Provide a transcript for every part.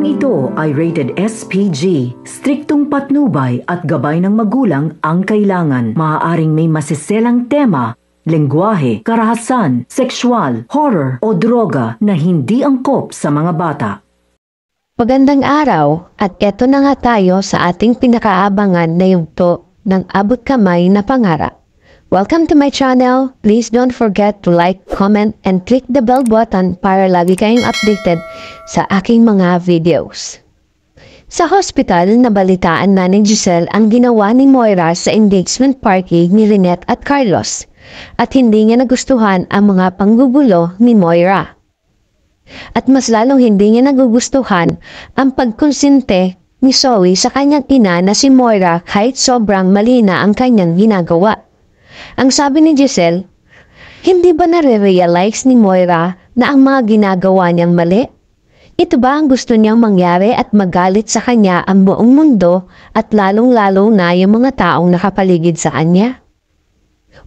Programang ito ay rated SPG, striktong patnubay at gabay ng magulang ang kailangan. Maaaring may masiselang tema lengguwahe, karahasan, sexual, horror o droga na hindi angkop sa mga bata. Magandang araw at eto na nga tayo sa ating pinakaabangan na yugto ng abot kamay na pangarap. Welcome to my channel! Please don't forget to like, comment, and click the bell button para lagi kayong updated sa aking mga videos. Sa hospital, nabalitaan na ni Giselle ang ginawa ni Moira sa engagement party ni Lynette at Carlos at hindi niya nagustuhan ang mga panggugulo ni Moira. At mas lalong hindi niya nagugustuhan ang pagkonsinte ni Zoe sa kanyang ina na si Moira kahit sobrang mali na ang kanyang ginagawa. Ang sabi ni Giselle, hindi ba nare-realize ni Moira na ang mga ginagawa niyang mali? Ito ba ang gusto niyang mangyari at magalit sa kanya ang buong mundo at lalong-lalo na yung mga taong nakapaligid sa kanya?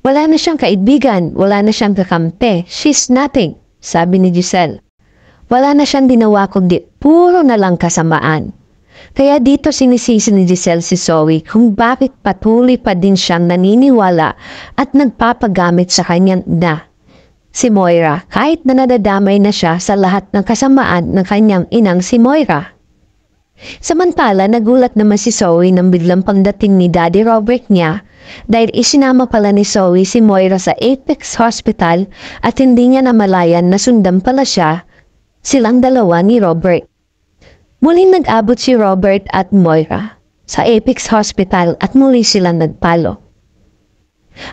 Wala na siyang kaibigan, wala na siyang kakampe, she's nothing, sabi ni Giselle. Wala na siyang ginawa kundi puro na lang kasamaan. Kaya dito sinisisi ni Giselle si Zoe kung bakit patuloy pa din siyang naniniwala at nagpapagamit sa kanyang na. Si Moira kahit na nadadamay na siya sa lahat ng kasamaan ng kanyang inang si Moira. Samantala nagulat naman si Zoe nang biglang pagdating ni Daddy Robert niya dahil isinama pala ni Zoe si Moira sa Apex Hospital at hindi niya namalayan na sundan pala siya silang dalawa ni Robert. Muli nag-abot si Robert at Moira sa Apex Hospital at muli silang nagpalo.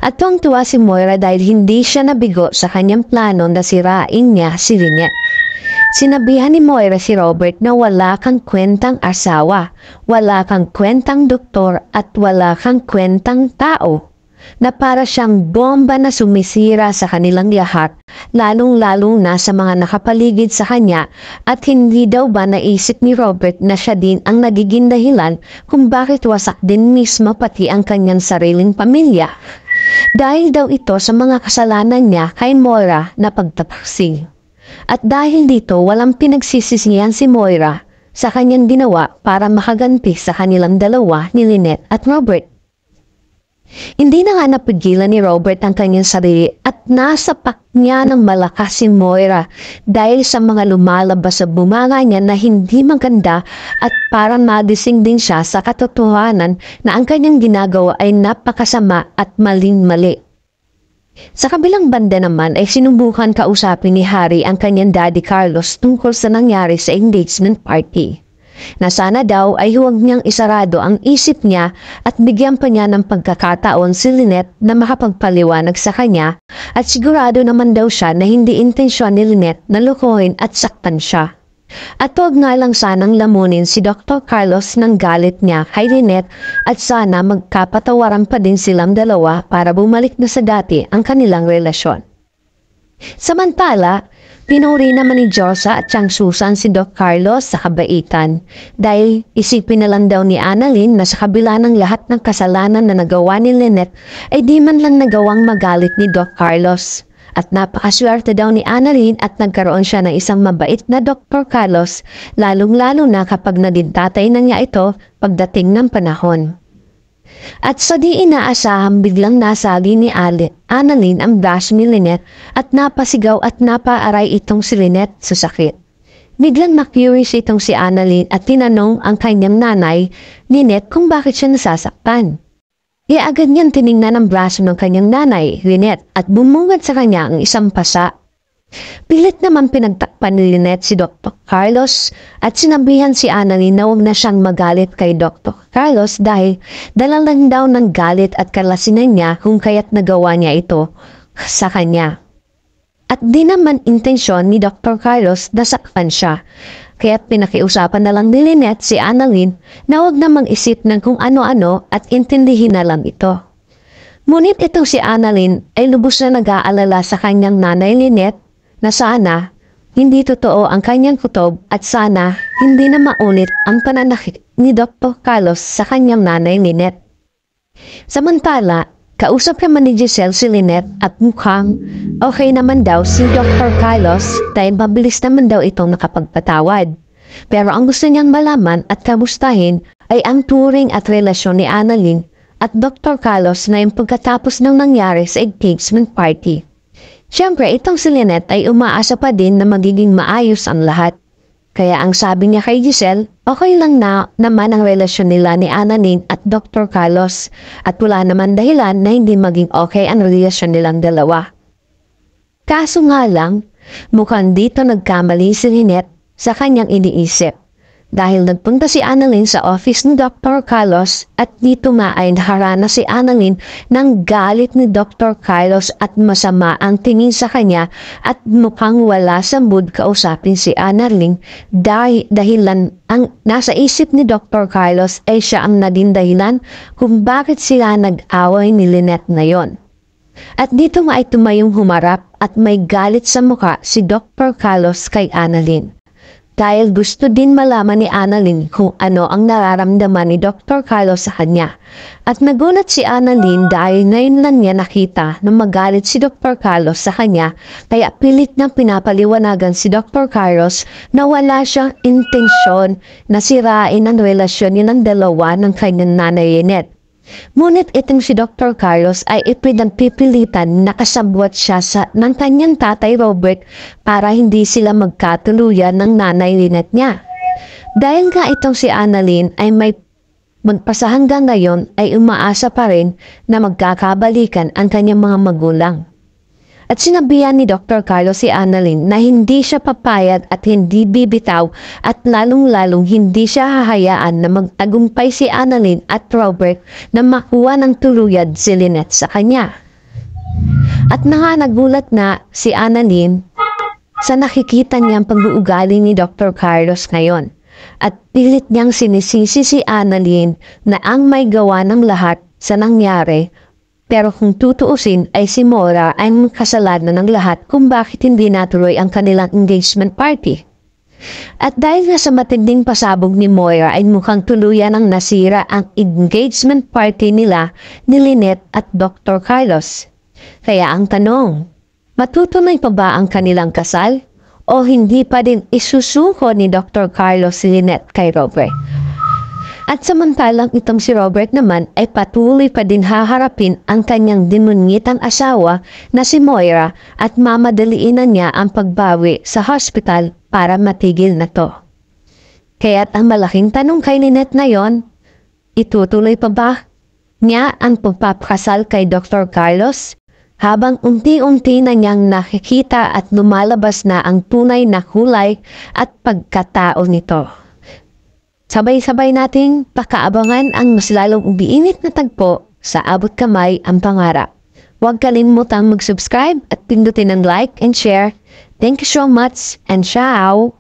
At tuwang-tuwa si Moira dahil hindi siya nabigo sa kanyang plano na sirain niya si Lynette. Sinabihan ni Moira si Robert na wala kang kwentang asawa, wala kang kwentang doktor at wala kang kwentang tao na para siyang bomba na sumisira sa kanilang lahat, lalong-lalong na sa mga nakapaligid sa kanya at hindi daw ba naisip ni Robert na siya din ang nagiging dahilan kung bakit wasak din mismo pati ang kanyang sariling pamilya. Dahil daw ito sa mga kasalanan niya kay Moira na pagtapaksing. At dahil dito walang pinagsisisihan si Moira sa kanyang ginawa para makaganti sa kanilang dalawa ni Lynette at Robert. Hindi na nga napigilan ni Robert ang kanyang sarili at nasapak niya ng malakas si Moira dahil sa mga lumalabas sa bunganga niya na hindi maganda at parang madising din siya sa katotohanan na ang kanyang ginagawa ay napakasama at maling-mali. Sa kabilang banda naman ay sinubukan kausapin ni Harry ang kanyang daddy Carlos tungkol sa nangyari sa engagement party na sana daw ay huwag niyang isarado ang isip niya at bigyan pa niya ng pagkakataon si Lynette na makapagpaliwanag sa kanya at sigurado naman daw siya na hindi intensyon ni Lynette na lukuhin at saktan siya. At huwag nga lang sanang lamunin si Dr. Carlos ng galit niya kay Lynette at sana magkapatawaran pa din silang dalawa para bumalik na sa dati ang kanilang relasyon. Samantala, Pinuri naman ni Josa at Chang Susan si Doc Carlos sa kabaitan dahil isipin na lang daw ni Annalyn na sa kabila ng lahat ng kasalanan na nagawa ni Lynette ay di man lang nagawang magalit ni Doc Carlos. At napakaswerte daw ni Annalyn at nagkaroon siya ng isang mabait na Dr. Carlos, lalong-lalo na kapag naging na niya ito pagdating ng panahon. At sa di inaasahang biglang nasagi ni Ali, ang flash ni Lynette at napasigaw at napaaray itong si Lynette sa sakit. Biglang na-curious itong si Annalyn at tinanong ang kanyang nanay, Lynette, kung bakit siya nasasaktan. Iaagad e niyang tiningnan ang braso ng kanyang nanay, Lynette, at bumungad sa kanya ang isang pasa. Pilit naman pinagtakpan ni Lynette si Dr. Carlos at sinabihan si Ana ni na huwag na siyang magalit kay Dr. Carlos dahil dalalan daw ng galit at kalasinan niya kung kaya't nagawa niya ito sa kanya. At di naman intensyon ni Dr. Carlos na sakpan siya. Kaya pinakiusapan na lang ni Lynette si Annalyn na huwag na mag-isip ng kung ano-ano at intindihin na lang ito. Ngunit itong si Annalyn ay lubos na nag-aalala sa kanyang nanay Lynette na sana hindi totoo ang kanyang kutob at sana hindi na maulit ang pananakit ni Dr. Carlos sa kanyang nanay Ninette. Samantala, Kausap naman ni Giselle si Lynette at mukhang okay naman daw si Dr. Carlos dahil mabilis naman daw itong nakapagpatawad. Pero ang gusto niyang malaman at kamustahin ay ang touring at relasyon ni Annalyn at Dr. Carlos na yung pagkatapos ng nangyari sa engagement party. Siyempre, itong si Lynette ay umaasa pa din na magiging maayos ang lahat. Kaya ang sabi niya kay Giselle, okay lang na naman ang relasyon nila ni Ananin at Dr. Carlos at wala naman dahilan na hindi maging okay ang relasyon nilang dalawa. Kaso nga lang, mukhang dito nagkamali si Lynette sa kanyang iniisip dahil nagpunta si Annalyn sa office ni Dr. Carlos at dito maayon harana si Annalyn ng galit ni Dr. Carlos at masama ang tingin sa kanya at mukhang wala sa mood kausapin si Annalyn dahil dahilan ang nasa isip ni Dr. Carlos ay siya ang naging dahilan kung bakit sila nag-away ni Lynette na yon. At dito may tumayong humarap at may galit sa mukha si Dr. Carlos kay Annalyn dahil gusto din malaman ni Annalyn kung ano ang nararamdaman ni Dr. Carlos sa kanya. At nagulat si Annalyn dahil ngayon lang niya nakita na magalit si Dr. Carlos sa kanya kaya pilit na pinapaliwanagan si Dr. Carlos na wala siyang intensyon na sirain ang relasyon niya ng dalawa ng kanyang nanay Ynet. Ngunit itong si Dr. Carlos ay ipinagpipilitan na kasabwat siya sa, ng kanyang tatay Robert para hindi sila magkatuluyan ng nanay Lynette niya. Dahil nga itong si Annalyn ay may magpasa hanggang ngayon ay umaasa pa rin na magkakabalikan ang kanyang mga magulang at sinabihan ni Dr. Carlos si Annalyn na hindi siya papayag at hindi bibitaw at lalong-lalong hindi siya hahayaan na magtagumpay si Annalyn at Robert na makuha ng tuluyad si Lynette sa kanya. At mga nagulat na si Annalyn sa nakikita niyang pag-uugali ni Dr. Carlos ngayon at pilit niyang sinisisi si Annalyn na ang may gawa ng lahat sa nangyari pero kung tutuusin ay si Mora ay kasalanan ng lahat kung bakit hindi natuloy ang kanilang engagement party. At dahil nga sa matinding pasabog ni Moira ay mukhang tuluyan ang nasira ang engagement party nila ni Lynette at Dr. Carlos. Kaya ang tanong, matutunay pa ba ang kanilang kasal? O hindi pa din isusuko ni Dr. Carlos Lynette kay Robert? At samantalang itong si Robert naman ay patuloy pa din haharapin ang kanyang dinungitan asawa na si Moira at mamadaliin na niya ang pagbawi sa hospital para matigil na to. Kaya't ang malaking tanong kay Ninette na yon, itutuloy pa ba niya ang pagpapakasal kay Dr. Carlos? Habang unti-unti na niyang nakikita at lumalabas na ang tunay na kulay at pagkatao nito. Sabay-sabay nating pakaabangan ang mas lalong umiinit na tagpo sa abot kamay ang pangarap. Huwag kalimutang mag-subscribe at pindutin ang like and share. Thank you so much and ciao!